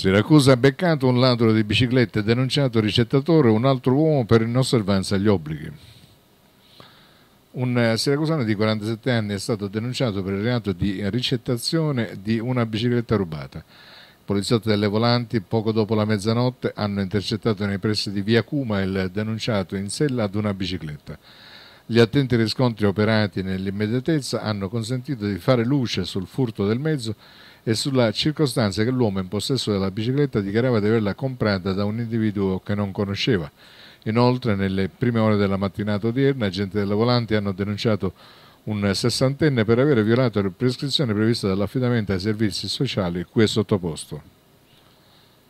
Siracusa ha beccato un ladro di biciclette e denunciato il ricettatore un altro uomo per inosservanza agli obblighi. Un eh, siracusano di 47 anni è stato denunciato per il reato di ricettazione di una bicicletta rubata. I Poliziotti delle volanti, poco dopo la mezzanotte, hanno intercettato nei pressi di Via Cuma il denunciato in sella ad una bicicletta. Gli attenti riscontri operati nell'immediatezza hanno consentito di fare luce sul furto del mezzo e sulla circostanza che l'uomo in possesso della bicicletta dichiarava di averla comprata da un individuo che non conosceva. Inoltre, nelle prime ore della mattinata odierna, agenti della Volanti hanno denunciato un sessantenne per aver violato la prescrizione prevista dall'affidamento ai servizi sociali cui è sottoposto.